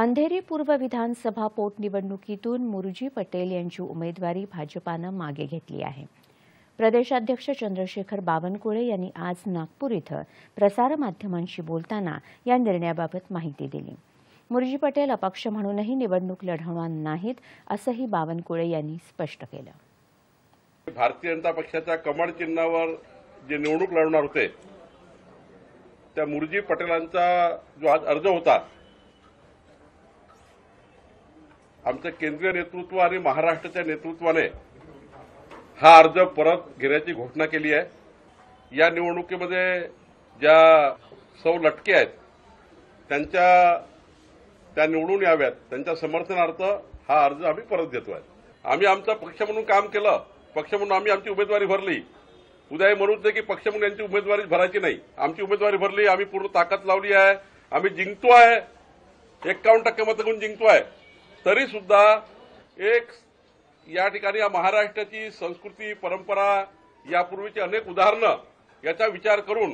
अंधेरी पूर्व विधानसभा पोटनिवडणुकीतून मुरुजी पटेल यांची उमेदवारी भाजपानं मागे घेतली आहे प्रदेशाध्यक्ष चंद्रशेखर बावनकुळे यांनी आज नागपूर इथं प्रसारमाध्यमांशी बोलताना या निर्णयाबाबत माहिती दिली मुरजी पटेल अपक्ष म्हणूनही निवडणूक लढवणार नाहीत असंही बावनकुळे यांनी स्पष्ट केलं भारतीय जनता पक्षाच्या कमळ चिन्हावर जे निवडणूक लढवणार होते त्या मुरुजी पटेलांचा जो आज अर्ज होता आमचं केंद्रीय नेतृत्व आणि महाराष्ट्राच्या नेतृत्वाने हा अर्ज परत घेण्याची घोषणा केली आहे या निवडणुकीमध्ये ज्या सौ लटके आहेत त्यांच्या त्या निवडून याव्यात त्यांच्या समर्थनार्थ हा अर्ज आम्ही परत घेतो आहे आम्ही आमचा पक्ष म्हणून काम केलं पक्ष म्हणून आम्ही आमची उमेदवारी भरली उद्या हे म्हणूच की पक्ष म्हणून यांची उमेदवारी भरायची नाही आमची उमेदवारी भरली आम्ही पूर्ण ताकद लावली आहे आम्ही जिंकतो आहे एक्कावन्न टक्के मत जिंकतो आहे तरी सुद्धा एक या ठिकाणी महाराष्ट्राची संस्कृती परंपरा यापूर्वीची अनेक उदाहरणं याचा विचार करून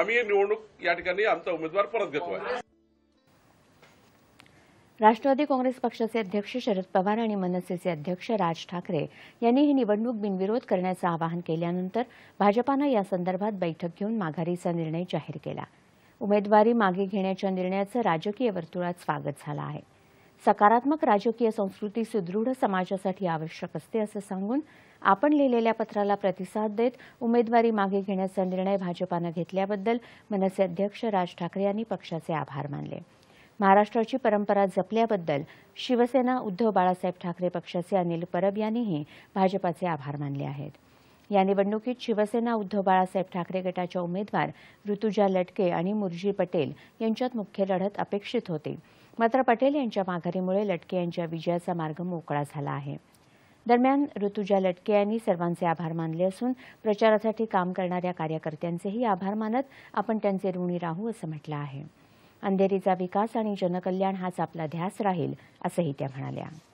आम्ही निवडणूक या ठिकाणी आमचा उमेदवार परत घेतो राष्ट्रवादी काँग्रेस पक्षाचे अध्यक्ष शरद पवार आणि मनसेचे अध्यक्ष राज ठाकरे यांनी ही निवडणूक बिनविरोध करण्याचं आवाहन केल्यानंतर भाजपानं यासंदर्भात बैठक घेऊन माघारीचा निर्णय जाहीर केला उमेदवारी मागे घेण्याच्या निर्णयाचं राजकीय वर्तुळात स्वागत झालं आहे सकारात्मक राजकीय संस्कृती सुदृढ समाजासाठी आवश्यक असते असं सांगून आपण लिहिलेल्या पत्राला प्रतिसाद देत उमेदवारी मागे घेण्याचा निर्णय भाजपानं घेतल्याबद्दल मनसे अध्यक्ष राज ठाकरे यांनी पक्षाचे आभार मानले महाराष्ट्राची परंपरा जपल्याबद्दल शिवसेना उद्धव बाळासाहेब ठाकरे पक्षाचे अनिल परब यांनीही भाजपाचे आभार मानले आहेत या निवडणुकीत शिवसेना उद्धव बाळासाहेब ठाकरे गटाच्या उमेदवार ऋतुजा लटके आणि मुरजी पटेल यांच्यात मुख्य लढत अपेक्षित होती मात्र पटेल यांच्या माघारीमुळे लटके यांच्या विजयाचा मार्ग मोकळा झाला आहे दरम्यान ऋतुजा लटके यांनी सर्वांचे आभार मानले असून प्रचारासाठी काम करणाऱ्या कार्यकर्त्यांचेही आभार मानत आपण त्यांचे ऋणी राहू असं म्हटलं आहे अंधेरीचा विकास आणि जनकल्याण हाच आपला ध्यास राहील असंही त्या म्हणाल्या